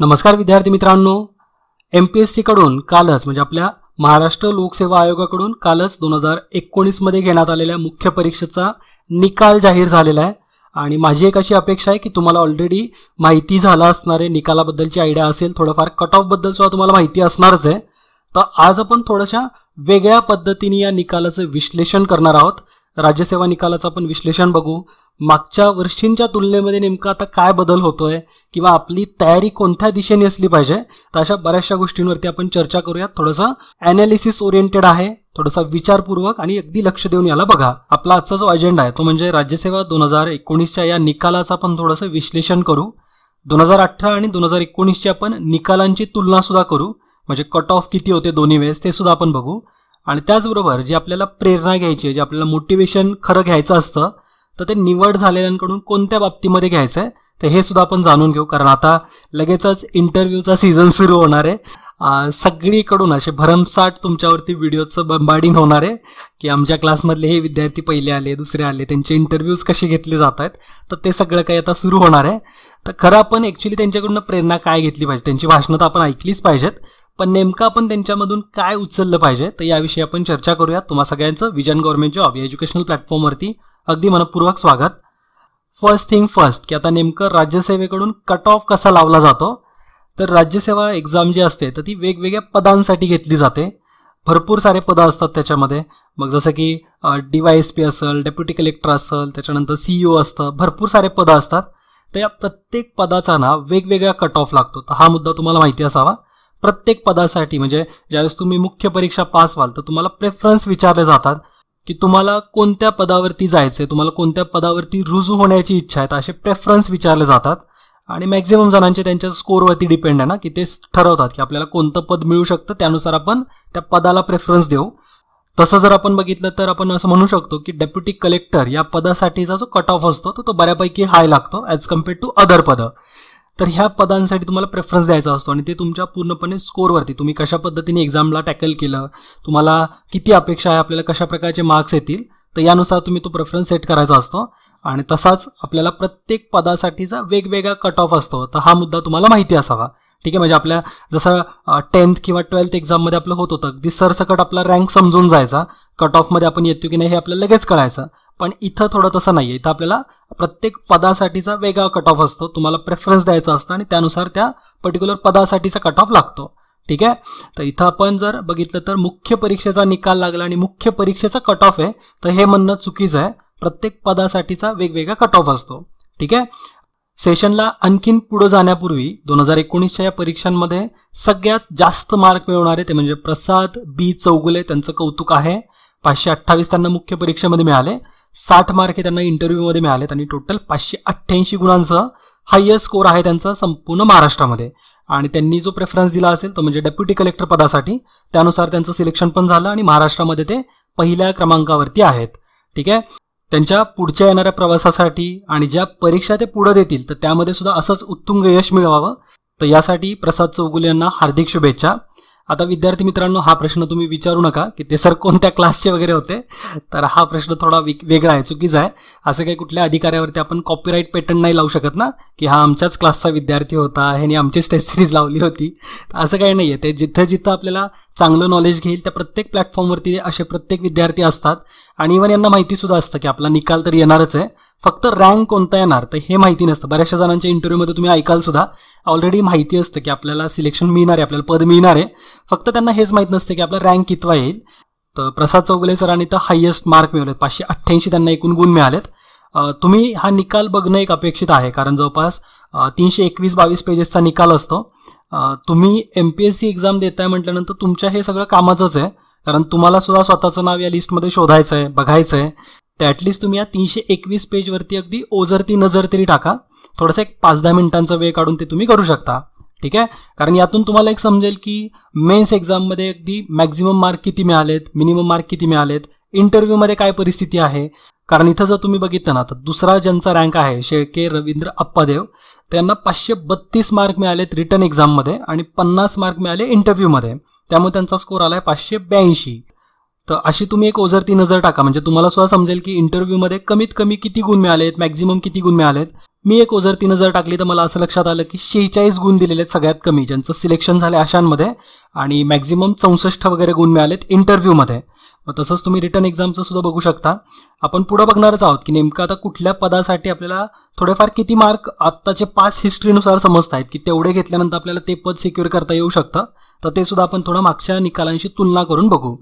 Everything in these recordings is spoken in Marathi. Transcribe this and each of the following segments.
नमस्कार विद्यार्थी मित्रांनो एम पी एस सीकडून कालच म्हणजे आपल्या महाराष्ट्र लोकसेवा आयोगाकडून कालच दोन हजार एकोणीसमध्ये घेण्यात आलेल्या मुख्य परीक्षेचा निकाल जाहीर झालेला आहे आणि माझी एक अशी अपेक्षा आहे की तुम्हाला ऑलरेडी माहिती झाला असणारे निकालाबद्दलची आयडिया असेल थोडंफार कट ऑफबद्दल सुद्धा तुम्हाला माहिती असणारच आहे तर आज आपण थोड्याशा वेगळ्या पद्धतीने या निकालाचं विश्लेषण करणार आहोत राज्यसेवा निकालाचं आपण विश्लेषण बघू मागच्या वर्षींच्या तुलनेमध्ये नेमका आता काय बदल होतोय किंवा आपली तयारी कोणत्या दिशेने असली पाहिजे तर अशा बऱ्याचशा गोष्टींवरती आपण चर्चा करूयात थोडंसं अनालिसिस ओरिएंटेड आहे थोडासा विचारपूर्वक आणि अगदी लक्ष देऊन याला बघा आपला आजचा जो अजेंडा आहे तो म्हणजे राज्यसेवा दोन हजार एकोणीसच्या या निकालाचं आपण थोडंसं विश्लेषण करू दोन हजार अठरा आणि दोन हजार एकोणीसच्या आपण निकालांची तुलना सुद्धा करू म्हणजे कट ऑफ किती होते दोन्ही वेळेस ते सुद्धा आपण बघू आणि त्याचबरोबर जी आपल्याला प्रेरणा घ्यायची आहे जे आपल्याला मोटिवेशन खरं घ्यायचं असतं तर ते निवड झालेल्यांकडून कोणत्या बाबतीमध्ये घ्यायचं आहे तर हे सुद्धा आपण जाणून घेऊ कारण आता लगेचच इंटरव्ह्यूचा सीझन सुरू होणार आहे सगळीकडून असे भरमसाठ तुमच्यावरती व्हिडिओचं बंबाडिंग होणार आहे की आमच्या क्लासमधले हे विद्यार्थी पहिले आले दुसरे आले त्यांचे इंटरव्ह्यूज कसे घेतले जात आहेत तर ते सगळं काही आता सुरू होणार आहे तर खरं आपण ॲक्च्युली त्यांच्याकडून प्रेरणा काय घेतली पाहिजे त्यांची भाषणं तर आपण ऐकलीच पाहिजेत पण नेमकं आपण त्यांच्यामधून काय उचललं पाहिजे तर याविषयी आपण चर्चा करूया तुम्हा सगळ्यांचं विजन गव्हर्नमेंट जॉब एज्युकेशनल प्लॅटफॉर्मवरती अगदी मनपूर्वक स्वागत फर्स्ट थिंग फर्स्ट की आता नेमकं राज्यसेवेकडून कट ऑफ कसा लावला जातो तर राज्यसेवा एक्झाम जी असते तर ती वेगवेगळ्या पदांसाठी घेतली जाते भरपूर सारे पदं असतात त्याच्यामध्ये मग जसं की डी वाय एस पी असेल डेप्युटी कलेक्टर असेल त्याच्यानंतर सीईओ e असतं भरपूर सारे पदं असतात तर या प्रत्येक पदाचा ना वेगवेगळा कट ऑफ लागतो तर हा मुद्दा तुम्हाला माहिती असावा प्रत्येक पदासाठी म्हणजे ज्यावेळेस तुम्ही मुख्य परीक्षा पास व्हाल तर तुम्हाला प्रेफरन्स विचारले जातात की तुम्हाला कोणत्या पदावरती जायचं आहे तुम्हाला कोणत्या पदावरती रुजू होण्याची इच्छा आहे असे प्रेफरन्स विचारले जातात आणि मॅक्झिमम जणांचे त्यांच्या स्कोरवरती डिपेंड आहे ना की ते ठरवतात की आपल्याला कोणतं पद मिळू शकतं त्यानुसार आपण त्या पदाला प्रेफरन्स देऊ तसं जर आपण बघितलं तर आपण असं म्हणू शकतो की डेप्युटी कलेक्टर या पदासाठीचा जो कट ऑफ असतो तो तो बऱ्यापैकी हाय लागतो ॲज कम्पेअर्ड टू अदर पदं तर ह्या पदांसाठी तुम्हाला प्रेफरन्स द्यायचा असतो आणि ते तुमच्या पूर्णपणे स्कोरवरती तुम्ही कशा पद्धतीने एक्झामला टॅकल केलं तुम्हाला किती अपेक्षा आहे आपल्याला कशा प्रकारचे मार्क्स येतील तर यानुसार तुम्ही तो प्रेफरन्स सेट करायचा असतो आणि तसाच आपल्याला प्रत्येक पदासाठीचा वेगवेगळा कट ऑफ असतो तर हा मुद्दा तुम्हाला माहिती असावा ठीक आहे म्हणजे आपल्या जसं टेन्थ किंवा ट्वेल्थ एक्झाममध्ये आपलं होत होतं अगदी सरसकट आपला रँक समजून जायचा कट ऑफमध्ये आपण येतो की नाही हे आपल्याला लगेच कळायचं पण इथं थोडं तसं नाही आहे इथं आपल्याला प्रत्येक पदासाठीचा वेगळा कट ऑफ असतो तुम्हाला प्रेफरन्स द्यायचा असतो आणि त्यानुसार त्या पर्टिक्युलर पदासाठीचा कट ऑफ लागतो ठीक आहे तर इथं आपण जर बघितलं तर मुख्य परीक्षेचा निकाल लागला आणि मुख्य परीक्षेचा कट ऑफ आहे तर हे म्हणणं चुकीचं आहे प्रत्येक पदासाठीचा वेगवेगळा कट ऑफ असतो ठीक आहे सेशनला आणखीन पुढे जाण्यापूर्वी दोन हजार एकोणीसच्या या परीक्षांमध्ये सगळ्यात जास्त मार्क मिळवणारे ते म्हणजे प्रसाद बी चौगुले त्यांचं कौतुक आहे पाचशे अठ्ठावीस त्यांना मुख्य परीक्षेमध्ये मिळाले साठ मार्क हे त्यांना इंटरव्ह्यूमध्ये मिळालेत आणि टोटल पाचशे अठ्ठ्याऐंशी गुणांसह हायएस्ट स्कोर आहे त्यांचा संपूर्ण महाराष्ट्रामध्ये आणि त्यांनी जो प्रेफरन्स दिला असेल तो म्हणजे डेप्युटी कलेक्टर पदासाठी त्यानुसार त्यांचं सिलेक्शन पण झालं आणि महाराष्ट्रामध्ये ते पहिल्या क्रमांकावरती आहेत ठीक आहे त्यांच्या पुढच्या येणाऱ्या प्रवासासाठी आणि ज्या परीक्षा ते पुढे देतील तर त्यामध्ये सुद्धा असंच उत्तुंग यश मिळवावं तर यासाठी प्रसाद चौगुले यांना हार्दिक शुभेच्छा आता विद्यार्थी मित्रांनो हा प्रश्न तुम्ही विचारू नका की ते सर कोणत्या क्लासचे वगैरे होते तर हा प्रश्न थोडा वेगळा आहे चुकीचा आहे असं काही कुठल्या अधिकाऱ्यावरती आपण कॉपीराईट पेटर्न नाही लावू शकत ना की हा आमच्याच क्लासचा विद्यार्थी होता ह्याने आमचीच टेस्ट सिरीज लावली होती असं काही नाही आहे ते जिथं जिथं आपल्याला चांगलं नॉलेज घेईल त्या प्रत्येक प्लॅटफॉर्मवरती असे प्रत्येक विद्यार्थी असतात आणि इव्हन यांना माहितीसुद्धा असतं की आपला निकाल तर येणारच आहे फक्त रँक कोणता येणार तर हे माहिती नसतं बऱ्याचशा जणांच्या इंटरव्ह्यूमध्ये तुम्ही ऐकाल सुद्धा ऑलरेडी माहिती असतं की आपल्याला सिलेक्शन मिळणार आहे आपल्याला पद मिळणार आहे फक्त त्यांना हेच माहीत नसतं की आपला रँक कितवा येईल तर प्रसाद चौगले सरांनी तर हायेस्ट मार्क मिळवले पाचशे अठ्ठ्याऐंशी त्यांना एकूण गुण मिळालेत तुम्ही हा निकाल बघणं एक अपेक्षित आहे कारण जवळपास तीनशे एकवीस बावीस पेजेसचा निकाल असतो तुम्ही M P S C exam देताय म्हटल्यानंतर तुमच्या हे सगळं कामाचंच आहे कारण तुम्हाला सुद्धा स्वतःचं नाव या लिस्टमध्ये शोधायचं आहे बघायचं आहे तर ॲटलिस्ट तुम्ही या तीनशे एकवीस पेजवरती अगदी ओझरती नजर तरी टाका थोडंसं एक पाच दहा मिनिटांचा वेळ काढून ते तुम्ही करू शकता ठीक आहे कारण यातून तुम्हाला एक समजेल की मेन्स एक्झाममध्ये अगदी मॅक्झिमम मार्क किती मिळालेत मिनिमम मार्क किती मिळालेत इंटरव्ह्यूमध्ये काय परिस्थिती आहे कारण इथं जर तुम्ही बघितलं ना तर दुसरा ज्यांचा रँक आहे शेळके रवींद्र अप्पादेव त्यांना पाचशे बत्तीस मार्क मिळालेत रिटर्न एक्झाममध्ये आणि पन्नास मार्क मिळाले इंटरव्ह्यूमध्ये त्यामुळे त्यांचा स्कोर आला आहे पाचशे ब्याऐंशी तर अशी तुम्ही एक ओझरती नजर टाका म्हणजे तुम्हाला सुद्धा समजेल की इंटरव्ह्यूमध्ये कमीत कमी किती गुण मिळालेत मॅक्झिमम किती गुण मिळालेत मी एक ओझर तीन हजार टाकली तर मला असं लक्षात आलं की शेहेचाळीस गुण दिलेले आहेत सगळ्यात कमी ज्यांचं सिलेक्शन झालं अशांमध्ये आणि मॅक्झिमम चौसष्ट वगैरे गुण मिळालेत इंटरव्ह्यूमध्ये मग तसंच तुम्ही रिटर्न एक्झामचं सुद्धा बघू शकता आपण पुढं बघणारच आहोत की नेमकं आता कुठल्या पदासाठी आपल्याला थोडेफार किती मार्क आत्ताचे पास हिस्ट्रीनुसार समजत आहेत की तेवढे घेतल्यानंतर आपल्याला ते पद सिक्युअर करता येऊ शकतं तर ते सुद्धा आपण थोडं मागच्या निकालांशी तुलना करून बघू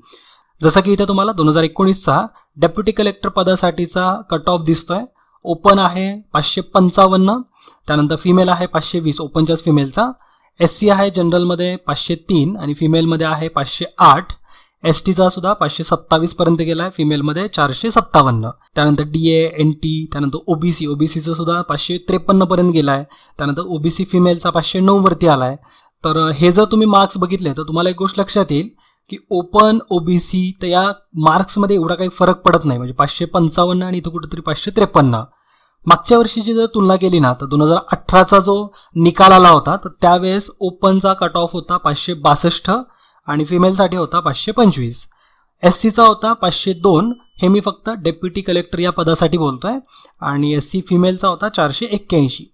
जसं की इथे तुम्हाला दोन हजार एकोणीसचा डेप्युटी कलेक्टर पदासाठीचा कट ऑफ दिसतोय ओपन आहे पाचशे पंचावन्न त्यानंतर फिमेल आहे पाचशे वीस ओपनच्याच फिमेलचा एस सी आहे जनरलमध्ये पाचशे तीन आणि फिमेलमध्ये आहे पाचशे आठ एस टीचा सुद्धा पाचशे सत्तावीस पर्यंत गेला आहे फिमेलमध्ये चारशे सत्तावन्न त्यानंतर डी एन टी त्यानंतर ओबीसी ओबीसीचा सुद्धा पाचशे त्रेपन्न पर्यंत गेला आहे त्यानंतर ओबीसी फिमेलचा पाचशे नऊ वरती आला आहे तर हे जर तुम्ही मार्क्स बघितले तर तुम्हाला एक गोष्ट लक्षात येईल की ओपन ओबीसी तर या मार्क्समध्ये एवढा काही फरक पडत नाही म्हणजे पाचशे पंचावन्न आणि इथं कुठेतरी पाचशे त्रेपन्न मागच्या वर्षीची जर तुलना केली ना तर दोन हजार अठराचा जो निकाल आला होता तर त्यावेळेस ओपनचा कट ऑफ होता पाचशे बासष्ट आणि फिमेलसाठी होता पाचशे पंचवीस एस सीचा होता पाचशे दोन हे मी फक्त डेप्युटी कलेक्टर या पदासाठी बोलतोय आणि एस सी फिमेलचा होता चारशे एक्क्याऐंशी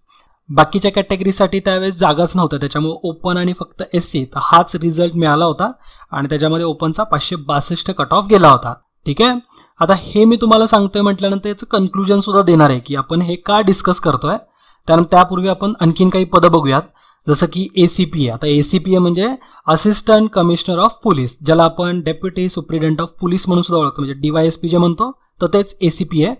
बाकीच्या कॅटेगरीसाठी त्यावेळेस जागाच नव्हतं त्याच्यामुळे ओपन आणि फक्त एस सी तर हाच रिझल्ट मिळाला होता आणि त्याच्यामध्ये ओपनचा पाचशे बासष्ट कट ऑफ गेला होता ठीक आहे आता हे मी तुम्हाला सांगतोय म्हटल्यानंतर याचं कन्क्लुजन सुद्धा देणार आहे की आपण हे का डिस्कस करतोय त्यानंतर त्यापूर्वी आपण आणखीन काही पदं बघूयात जसं की ए सी पी आता ए सी पी ए म्हणजे असिस्टंट कमिशनर ऑफ पोलीस ज्याला आपण डेप्युटी सुप्रिटेंडंट ऑफ पोलीस म्हणून सुद्धा ओळखतो म्हणजे पी जे म्हणतो तर तेच ए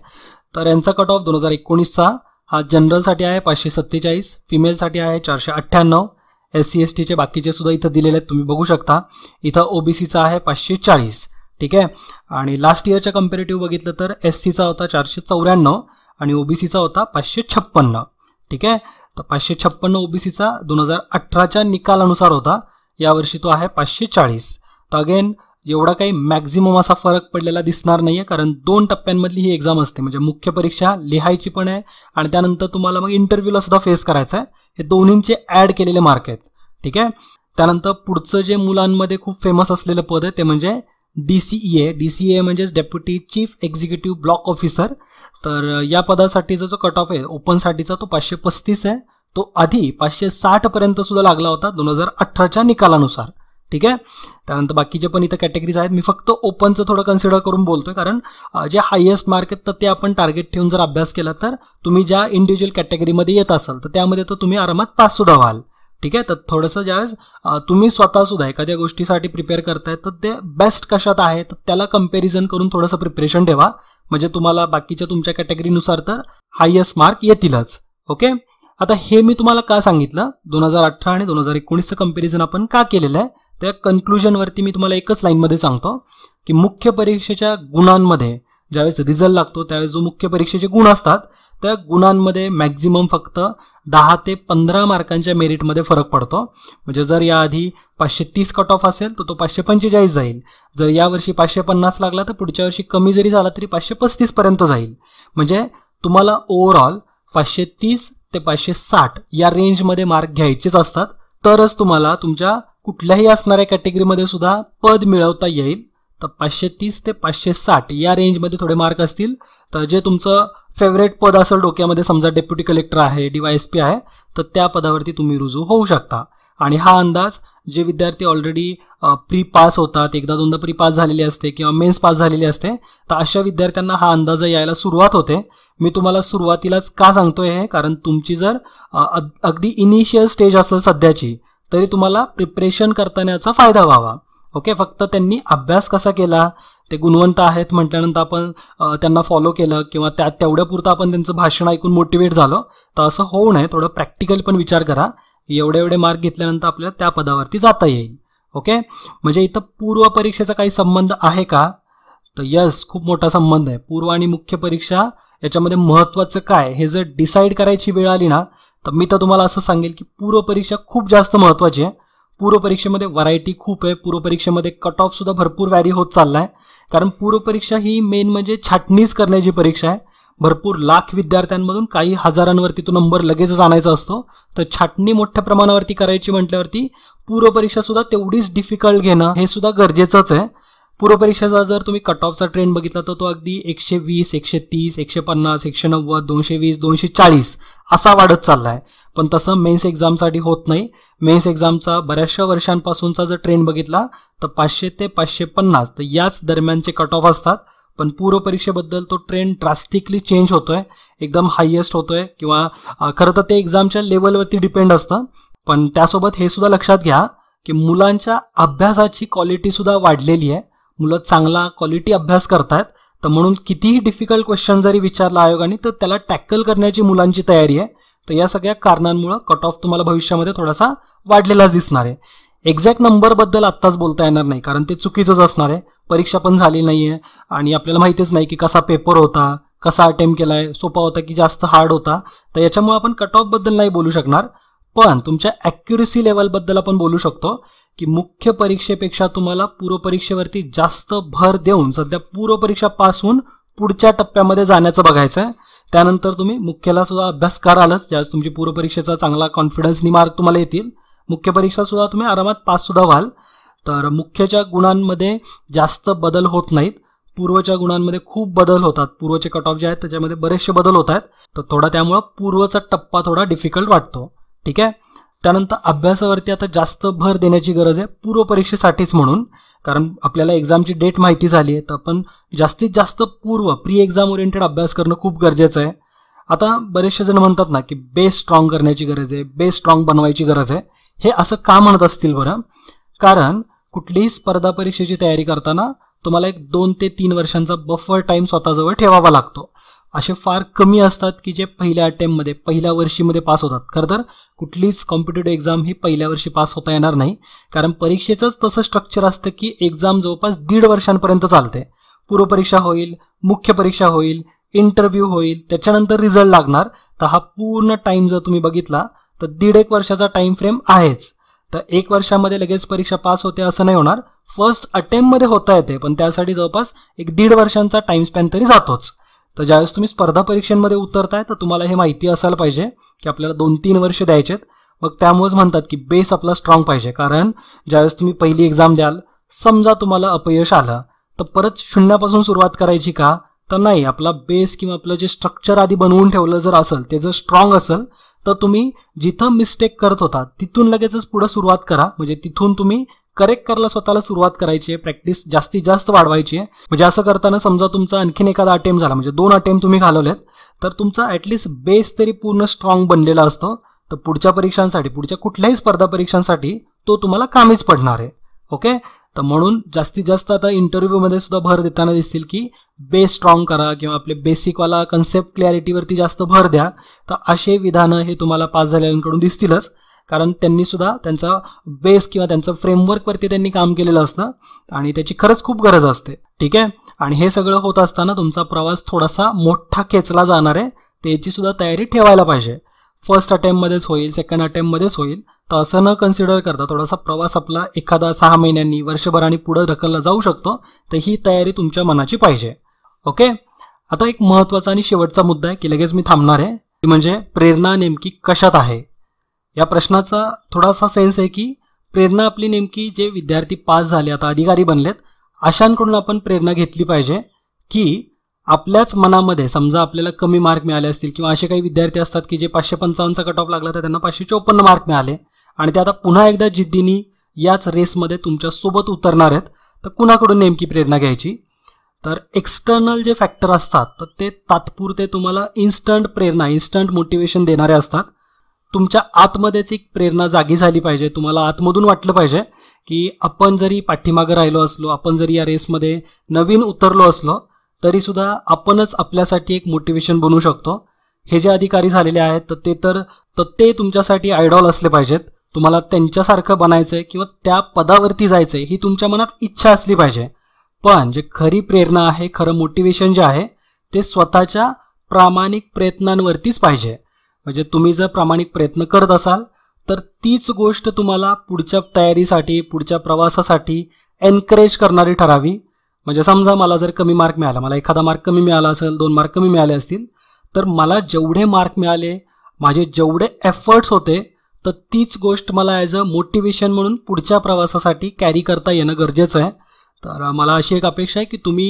तर यांचा कट ऑफ दोन हजार एकोणीसचा हा जनरलसाठी आहे पाचशे सत्तेचाळीस फिमेलसाठी आहे चारशे अठ्ठ्याण्णव एस सी एस टीचे बाकीचे सुद्धा इथं दिलेले आहेत तुम्ही बघू शकता इथं ओबीसीचा आहे पाचशे चाळीस ठीक आहे आणि लास्ट इयरच्या कम्पेरेटिव्ह बघितलं तर एस सीचा होता चारशे चौऱ्याण्णव आणि ओबीसीचा होता पाचशे छप्पन्न ठीक आहे तर पाचशे छप्पन्न ओबीसीचा दोन हजार अठराच्या निकालानुसार होता यावर्षी तो आहे पाचशे चाळीस तर अगेन एवढा काही मॅक्झिमम असा फरक पडलेला दिसणार नाही आहे कारण दोन टप्प्यांमधली ही एक्झाम असते म्हणजे मुख्य परीक्षा लिहायची पण आहे आणि त्यानंतर तुम्हाला मग इंटरव्ह्यूला सुद्धा फेस करायचा आहे हे दोन्हींचे ॲड केलेले मार्क आहेत ठीक आहे त्यानंतर पुढचं जे मुलांमध्ये खूप फेमस असलेलं पद आहे ते म्हणजे D C A D C A म्हणजेच deputy chief executive block officer तर या पदासाठीचा जो कट ऑफ आहे ओपनसाठीचा तो पाचशे पस्तीस आहे तो आधी पाचशे पर्यंत सुद्धा लागला होता दोन हजार अठराच्या निकालानुसार ठीक आहे त्यानंतर बाकीचे पण इथं कॅटेगरीज आहेत मी फक्त ओपनचं थोडं कन्सिडर करून बोलतोय कारण जे हायेस्ट मार्क आहेत तर ते आपण टार्गेट ठेवून जर अभ्यास केला तर तुम्ही ज्या इंडिव्हिज्युअल कॅटेगरीमध्ये येत असाल तर त्यामध्ये तर तुम्ही आरामात पास सुद्धा व्हाल ठीक आहे तर थोडंसं ज्यावेळेस तुम्ही स्वतः सुद्धा एखाद्या गोष्टीसाठी प्रिपेअर करताय तर ते बेस्ट कशात आहे तर त्याला कम्पॅरिझन करून थोडंसं प्रिपरेशन ठेवा म्हणजे तुम्हाला बाकीच्या तुमच्या कॅटेगरीनुसार तर हायेस्ट मार्क येतीलच ओके आता हे मी तुम्हाला का सांगितलं दोन हजार अठरा आणि दोन हजार एकोणीसचं कम्पॅरिझन आपण का केलेलं आहे त्या कन्क्लुजनवरती मी तुम्हाला एकच लाईनमध्ये सांगतो की मुख्य परीक्षेच्या गुणांमध्ये ज्यावेळेस रिझल्ट लागतो त्यावेळेस जो मुख्य परीक्षेचे गुण असतात त्या गुणांमध्ये मॅक्झिमम फक्त दहा ते पंधरा मार्कांच्या मेरिटमध्ये फरक पडतो म्हणजे जर याआधी पाचशे तीस कट ऑफ असेल तर तो, पाचशे पंचेचाळीस जाईल जर यावर्षी पाचशे पन्नास लागला तर पुढच्या वर्षी कमी जरी झाला तरी पाचशे पस्तीसपर्यंत जाईल म्हणजे तुम्हाला ओव्हरऑल पाचशे तीस ते पाचशे साठ या रेंजमध्ये मार्क घ्यायचेच असतात तरच तुम्हाला तुमच्या कुठल्याही असणाऱ्या कॅटेगरीमध्ये सुद्धा पद मिळवता येईल तर पाचशे तीस ते पाचशे साठ या रेंजमध्ये थोडे मार्क असतील तर जे तुमचं फेवरेट पद असेल डोक्यामध्ये समजा डेप्युटी कलेक्टर आहे पी आहे तर त्या पदावरती तुम्ही रुजू होऊ शकता आणि हा अंदाज जे विद्यार्थी ऑलरेडी प्री पास होतात एकदा दोनदा प्री पास झालेले असते किंवा मेन्स पास झालेले असते तर अशा विद्यार्थ्यांना हा अंदाज यायला सुरुवात होते मी तुम्हाला सुरुवातीलाच का सांगतोय हे कारण तुमची जर अगदी इनिशियल स्टेज असेल सध्याची तरी तुम्हाला प्रिपरेशन करतानाचा फायदा व्हावा ओके फक्त त्यांनी अभ्यास कसा केला ते गुणवंत आहेत म्हटल्यानंतर आपण त्यांना फॉलो केलं किंवा त्या पुरतं आपण त्यांचं भाषण ऐकून मोटिवेट झालो तर असं होऊ नये थोडं प्रॅक्टिकल पण विचार करा एवढे एवढे मार्क घेतल्यानंतर आपल्याला त्या पदावरती जाता येईल ओके म्हणजे इथं पूर्व परीक्षेचा काही संबंध आहे का तर यस खूप मोठा संबंध आहे पूर्व आणि मुख्य परीक्षा याच्यामध्ये महत्त्वाचं काय हे जर डिसाईड करायची वेळ आली ना तर मी तर तुम्हाला असं सांगेल की पूर्वपरीक्षा खूप जास्त महत्त्वाची आहे पूर्वपरीक्षेमध्ये व्हरायटी खूप आहे पूर्वपरीक्षेमध्ये कट ऑफ सुद्धा भरपूर व्हॅरी होत चालला आहे कारण पूर्वपरीक्षा ही मेन म्हणजे छाटणीच करण्याची परीक्षा आहे भरपूर लाख विद्यार्थ्यांमधून काही हजारांवरती तो नंबर लगेचच आणायचा असतो तर छाटणी मोठ्या प्रमाणावरती करायची म्हटल्यावरती पूर्वपरीक्षा सुद्धा तेवढीच डिफिकल्ट घेणं हे सुद्धा गरजेचंच आहे पूर्वपरीक्षेचा जर तुम्ही कट ऑफचा ट्रेंड बघितला तर तो अगदी एकशे वीस एकशे तीस एकशे पन्नास एकशे नव्वद दोनशे वीस दोनशे चाळीस असा वाढत चालला आहे पण तसं मेन्स एक्झामसाठी होत नाही मेन्स एक्झामचा बऱ्याचशा वर्षांपासूनचा जर ट्रेंड बघितला तर पाचशे ते पाचशे पन्नास तर याच दरम्यानचे कट ऑफ असतात पण पूर्वपरीक्षेबद्दल तो ट्रेंड ड्रास्टिकली चेंज होतोय एकदम हायएस्ट होतोय किंवा खरं तर ते एक्झामच्या लेवलवरती डिपेंड असतं पण त्यासोबत हे सुद्धा लक्षात घ्या की मुलांच्या अभ्यासाची क्वालिटी सुद्धा वाढलेली आहे मुलं चांगला क्वालिटी अभ्यास करतायत तर म्हणून कितीही डिफिकल्ट क्वेश्चन जरी विचारला आयोगाने तर त्याला टॅकल करण्याची मुलांची तयारी आहे तर या सगळ्या कारणांमुळं कट ऑफ तुम्हाला भविष्यामध्ये थोडासा वाढलेलाच दिसणार आहे एक्झॅक्ट नंबरबद्दल आत्ताच बोलता येणार नाही कारण ते चुकीचंच असणार आहे परीक्षा पण झाली नाही आणि आपल्याला माहितीच नाही की कसा पेपर होता कसा अटेम्प्ट केला आहे सोपा होता की जास्त हार्ड होता तर याच्यामुळे आपण कट ऑफबद्दल नाही बोलू शकणार पण तुमच्या ॲक्युरेसी लेवलबद्दल आपण बोलू शकतो की मुख्य परीक्षेपेक्षा तुम्हाला पूर्वपरीक्षेवरती जास्त भर देऊन सध्या पूर्वपरीक्षा पास होऊन पुढच्या टप्प्यामध्ये जाण्याचं बघायचं आहे त्यानंतर तुम्ही मुख्यला सुद्धा अभ्यास करालच ज्यावेळेस तुमची पूर्वपरीक्षेचा चांगला कॉन्फिडन्सनी मार्क तुम्हाला येतील मुख्य परीक्षा सुद्धा तुम्ही आरामात पास सुद्धा व्हाल तर मुख्यच्या गुणांमध्ये जास्त बदल होत नाहीत पूर्वच्या गुणांमध्ये खूप बदल होतात पूर्वचे कट ऑफ जे आहेत त्याच्यामध्ये बरेचसे बदल होत आहेत तर थोडा त्यामुळं पूर्वचा टप्पा थोडा डिफिकल्ट वाटतो ठीक आहे त्यानंतर अभ्यासावरती आता जास्त भर देण्याची गरज आहे पूर्वपरीक्षेसाठीच म्हणून कारण आपल्याला एक्झामची डेट माहिती झाली आहे तर आपण जास्तीत जास्त पूर्व प्री एक्झाम ओरिएंटेड अभ्यास करणं खूप गरजेचं आहे आता बरेचसे जण म्हणतात ना की बेस स्ट्रॉंग करण्याची गरज आहे बेस स्ट्रॉंग बनवायची गरज आहे हे असं का म्हणत असतील बरं कारण कुठलीही स्पर्धा परीक्षेची तयारी करताना तुम्हाला एक दोन ते तीन वर्षांचा बफर टाईम स्वतःजवळ ठेवावा लागतो असे फार कमी असतात की जे पहिल्या अटेम्प्टमध्ये पहिल्या वर्षीमध्ये पास होतात खरं तर कुठलीच कॉम्पिटेटिव्ह एक्झाम ही पहिल्या वर्षी पास होता येणार नाही कारण परीक्षेचंच तसं स्ट्रक्चर असतं की एक्झाम जवळपास दीड वर्षांपर्यंत चालते पूर्वपरीक्षा होईल मुख्य परीक्षा होईल इंटरव्ह्यू होईल त्याच्यानंतर रिझल्ट लागणार तर हा पूर्ण टाइम जर तुम्ही बघितला तर दीड एक वर्षाचा टाइम फ्रेम आहेच तर एक वर्षामध्ये लगेच परीक्षा पास होते असं नाही होणार फर्स्ट अटेम्प्टमध्ये होता येते पण त्यासाठी जवळपास एक दीड वर्षांचा टाइम स्पॅन तरी जातोच तर ज्यावेळेस तुम्ही स्पर्धा परीक्षांमध्ये उतरताय तर तुम्हाला हे माहिती असायला पाहिजे की आपल्याला दोन तीन वर्ष द्यायचेत मग त्यामुळेच म्हणतात की बेस आपला स्ट्रॉंग पाहिजे कारण ज्यावेळेस तुम्ही पहिली एक्झाम द्याल समजा तुम्हाला अपयश आलं तर परत शून्यापासून सुरुवात करायची का तर नाही आपला बेस किंवा आपलं जे स्ट्रक्चर आधी बनवून ठेवलं जर असेल ते जर स्ट्रॉंग असेल तर तुम्ही जिथं मिस्टेक करत होता तिथून लगेचच पुढे सुरुवात करा म्हणजे तिथून तुम्ही करेक्ट करायला स्वतःला सुरुवात करायची आहे प्रॅक्टिस जास्तीत जास्त वाढवायची आहे म्हणजे असं करताना समजा तुमचा आणखीन एखादा अटेम्प्ट झाला म्हणजे दोन अटेम्प्ट तुम्ही घालवलेत तर तुमचा ऍटलीस्ट बेस तरी पूर्ण स्ट्रॉंग बनलेला असतो तर पुढच्या परीक्षांसाठी पुढच्या कुठल्याही स्पर्धा परीक्षांसाठी तो तुम्हाला कामीच पडणार आहे ओके तर म्हणून जास्तीत जास्त आता इंटरव्ह्यूमध्ये सुद्धा भर देताना दिसतील की बेस स्ट्रॉंग करा किंवा आपले बेसिकवाला कन्सेप्ट क्लॅरिटीवरती जास्त भर द्या तर असे विधानं हे तुम्हाला पास झालेल्यांकडून दिसतीलच कारण त्यांनी सुद्धा त्यांचा बेस किंवा त्यांचं फ्रेमवर्कवरती त्यांनी काम केलेलं असतं आणि त्याची खरंच खूप गरज असते ठीक आहे आणि हे सगळं होत असताना तुमचा प्रवास थोडासा मोठा खेचला जाणार आहे त्याची सुद्धा तयारी ठेवायला पाहिजे फर्स्ट अटेम्प्टमध्येच होईल सेकंड अटेम्प्टमध्येच होईल तर असं न कन्सिडर करता थोडासा प्रवास आपला एखादा सहा महिन्यांनी वर्षभराने पुढे ढकलला जाऊ शकतो तर ही तयारी तुमच्या मनाची पाहिजे ओके आता एक महत्वाचा आणि शेवटचा मुद्दा आहे की लगेच मी थांबणार आहे ती म्हणजे प्रेरणा नेमकी कशात आहे या प्रश्नाचा थोडासा सेन्स आहे की प्रेरणा आपली नेमकी जे विद्यार्थी पास झाले आता अधिकारी बनलेत अशांकडून आपण प्रेरणा घेतली पाहिजे की आपल्याच मनामध्ये समजा आपल्याला कमी मार्क मिळाले असतील किंवा असे काही विद्यार्थी असतात की जे पाचशे पंचावन्नचा कट ऑफ लागला तर त्यांना पाचशे चोपन्न मार्क मिळाले आणि ते आता पुन्हा एकदा जिद्दीनी याच रेसमध्ये तुमच्यासोबत उतरणार आहेत तर कुणाकडून नेमकी प्रेरणा घ्यायची तर एक्सटर्नल जे फॅक्टर असतात तर ते तात्पुरते तुम्हाला इन्स्टंट प्रेरणा इन्स्टंट मोटिवेशन देणारे असतात तुमच्या आतमध्येच एक प्रेरणा जागी झाली पाहिजे तुम्हाला आतमधून वाटलं पाहिजे की आपण जरी पाठीमागं राहिलो असलो आपण जरी या रेसमध्ये नवीन उतरलो असलो तरीसुद्धा आपणच आपल्यासाठी एक मोटिवेशन बनू शकतो हे जे अधिकारी झालेले आहेत तर ते तर ते तुमच्यासाठी आयडॉल असले पाहिजेत तुम्हाला त्यांच्यासारखं बनायचं आहे किंवा त्या पदावरती जायचं आहे ही तुमच्या मनात इच्छा असली पाहिजे पण जे खरी प्रेरणा आहे खरं मोटिवेशन जे आहे ते स्वतःच्या प्रामाणिक प्रयत्नांवरतीच पाहिजे म्हणजे तुम्ही जर प्रामाणिक प्रयत्न करत असाल तर तीच गोष्ट तुम्हाला पुढच्या तयारीसाठी पुढच्या प्रवासासाठी एनकरेज करणारी ठरावी म्हणजे समजा मला जर कमी मार्क मिळाला मला एखादा मार्क कमी मिळाला असेल दोन मार्क कमी मिळाले असतील तर मला जेवढे मार्क मिळाले माझे जेवढे एफर्ट्स होते तर तीच गोष्ट मला ॲज अ मोटिवेशन म्हणून पुढच्या प्रवासासाठी कॅरी करता येणं गरजेचं आहे तर मला अशी एक अपेक्षा आहे की तुम्ही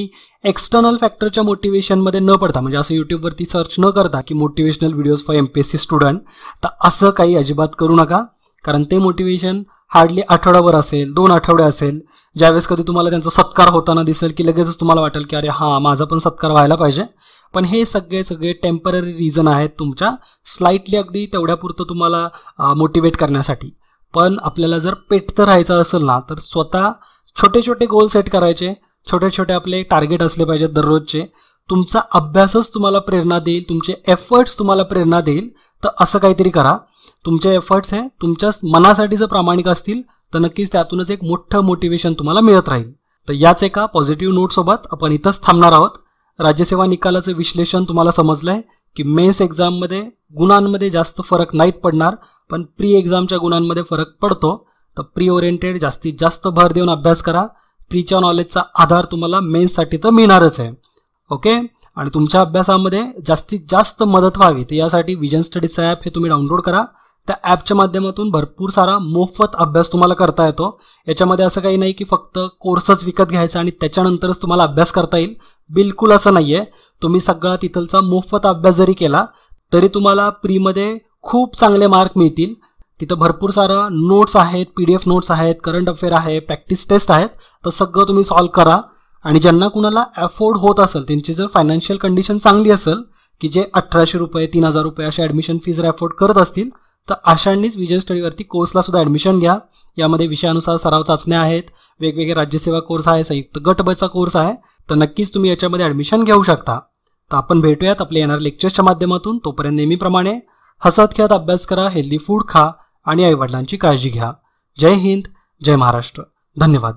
एक्सटर्नल फॅक्टरच्या मोटिवेशनमध्ये न पडता म्हणजे असं यूट्यूबवरती सर्च न करता की motivational videos for M P S C student तर असं काही अजिबात करू नका कारण ते मोटिवेशन हार्डली आठवड्यावर असेल दोन आठवडे असेल ज्यावेळेस कधी तुम्हाला त्यांचा सत्कार होताना दिसेल की लगेचच तुम्हाला वाटेल की अरे हां माझा पण सत्कार व्हायला पाहिजे पण हे सगळे सगळे टेम्पररी रिझन आहेत तुमच्या स्लाइटली अगदी तेवढ्यापुरतं तुम्हाला मोटिवेट करण्यासाठी पण आपल्याला जर पेटतं राहायचं असेल ना तर स्वतः छोटे छोटे गोल सेट करायचे छोटे छोटे आपले टार्गेट असले पाहिजेत दररोजचे तुमचा अभ्यासच तुम्हाला प्रेरणा देईल तुमचे एफर्ट्स तुम्हाला प्रेरणा देईल तर असं काहीतरी करा तुमचे एफर्ट्स हे तुमच्या मनासाठी जर प्रामाणिक असतील तर नक्कीच त्यातूनच एक मोठं मोटिवेशन तुम्हाला मिळत राहील तर याच एका पॉझिटिव्ह नोटसोबत आपण इथंच थांबणार आहोत राज्यसेवा निकालाचं विश्लेषण तुम्हाला समजलं आहे की मेन्स एक्झाममध्ये गुणांमध्ये जास्त फरक नाहीत पडणार पण प्री एक्झामच्या गुणांमध्ये फरक पडतो तर प्री ओरिएंटेड जास्तीत जास्त भर देऊन अभ्यास करा प्रीच्या नॉलेजचा आधार तुम्हाला मेन्ससाठी तर मिळणारच आहे ओके आणि तुमच्या अभ्यासामध्ये जास्तीत जास्त मदत व्हावी तर यासाठी विजन स्टडीचं ॲप हे तुम्ही डाउनलोड करा त्या ॲपच्या माध्यमातून भरपूर सारा मोफत अभ्यास तुम्हाला करता येतो याच्यामध्ये असं काही नाही की फक्त कोर्सच विकत घ्यायचा आणि त्याच्यानंतरच तुम्हाला अभ्यास करता येईल बिलकुल असं नाही आहे तुम्ही सगळा तिथलचा मोफत अभ्यास जरी केला तरी तुम्हाला प्रीमध्ये खूप चांगले मार्क मिळतील तिथं भरपूर सारा नोट्स आहेत पी डी एफ नोट्स आहेत करंट अफेअर आहे प्रॅक्टिस टेस्ट आहेत तर सगळं तुम्ही सॉल्व करा आणि ज्यांना कुणाला अफोर्ड होत असेल त्यांची जर फायनान्शियल कंडिशन चांगली असेल की जे अठराशे रुपये तीन हजार रुपये अशा ॲडमिशन फीज अफोर्ड करत असतील तर अशांनीच विजय स्टडीवरती कोर्सला सुद्धा ॲडमिशन घ्या यामध्ये विषयानुसार सराव चाचण्या आहेत वेगवेगळे राज्यसेवा कोर्स आहे संयुक्त गटबचा कोर्स आहे तर नक्कीच तुम्ही याच्यामध्ये ॲडमिशन घेऊ शकता तर आपण भेटूयात आपल्या येणाऱ्या लेक्चरच्या माध्यमातून तोपर्यंत नेहमीप्रमाणे हसत खेळत अभ्यास करा हेल्दी फूड खा आणि आईवडिलांची काळजी घ्या जय हिंद जय महाराष्ट्र धन्यवाद